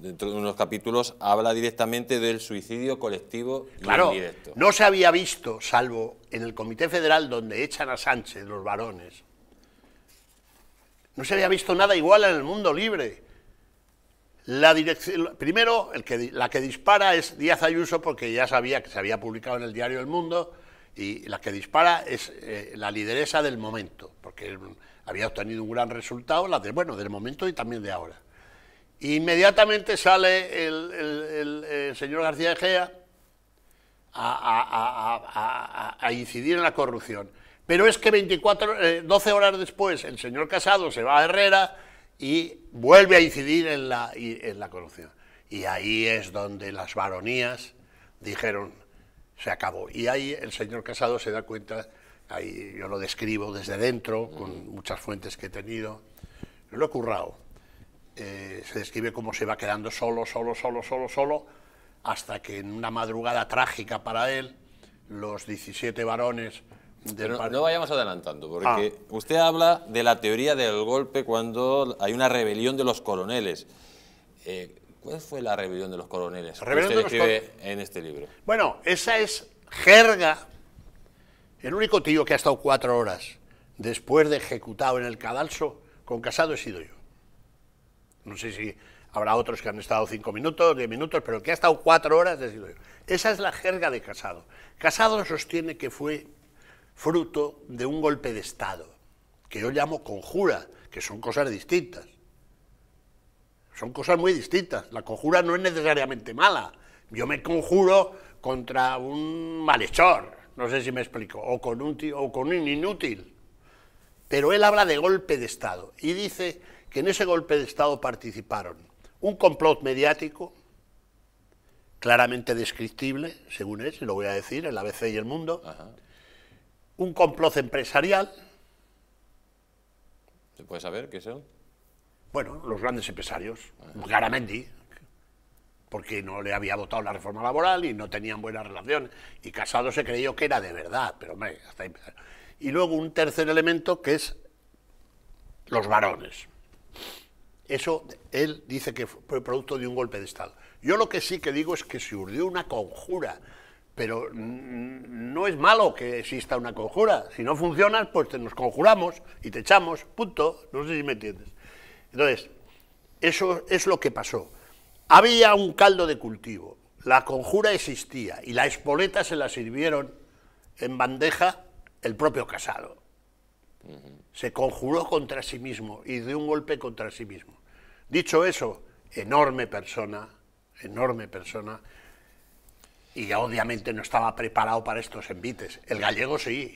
dentro de unos capítulos, habla directamente del suicidio colectivo y claro, No se había visto, salvo en el Comité Federal donde echan a Sánchez, los varones, no se había visto nada igual en el mundo libre. La primero, la que dispara es Díaz Ayuso porque ya sabía que se había publicado en el diario El Mundo y la que dispara es eh, la lideresa del momento, porque había obtenido un gran resultado, la bueno, del momento y también de ahora. Inmediatamente sale el, señor García Egea a, incidir en la corrupción. Pero es que 24, 12 eh, horas después el señor Casado se va a Herrera y vuelve a incidir en la, en la corrupción. Y ahí es donde las varonías dijeron, se acabó. Y ahí el señor Casado se da cuenta, ahí yo lo describo desde dentro, con muchas fuentes que he tenido, lo he currado se describe cómo se va quedando solo, solo, solo, solo, solo, hasta que en una madrugada trágica para él, los 17 varones no, vayamos adelantando, porque ah. usted habla de la teoría del golpe cuando hay una rebelión de los coroneles. Eh, ¿Cuál fue la rebelión de los coroneles que usted en este libro? Bueno, esa es jerga. El único tío que ha estado cuatro horas después de ejecutado en el cadalso con Casado he sido yo. No sé si habrá otros que han estado cinco minutos, diez minutos, pero que ha estado cuatro horas, yo esa es la jerga de Casado. Casado sostiene que fue fruto de un golpe de Estado, que yo llamo conjura, que son cosas distintas. Son cosas muy distintas. La conjura no es necesariamente mala. Yo me conjuro contra un malhechor, no sé si me explico, o con un, o con un inútil. Pero él habla de golpe de Estado y dice que en ese golpe de Estado participaron un complot mediático, claramente descriptible, según es, lo voy a decir, el ABC y el Mundo, un complot empresarial. ¿Se puede saber qué son? Bueno, los grandes empresarios, Garamendi, porque no le había votado la reforma laboral y no tenían buena relación, y Casado se creyó que era de verdad, pero hombre, hasta ahí. Y luego un tercer elemento que es los varones. Eso él dice que fue producto de un golpe de Estado. Yo lo que sí que digo es que se urdió una conjura, pero no es malo que exista una conjura. Si no funciona, pues nos conjuramos y te echamos, punto. No sé si me entiendes. Entonces, eso es lo que pasó. Había un caldo de cultivo, la conjura existía y la espoleta se la sirvieron en bandeja el propio Casado. Se conjuró contra sí mismo y dio un golpe contra sí mismo. Dicho eso, enorme persona, enorme persona, y obviamente no estaba preparado para estos envites. El gallego sí,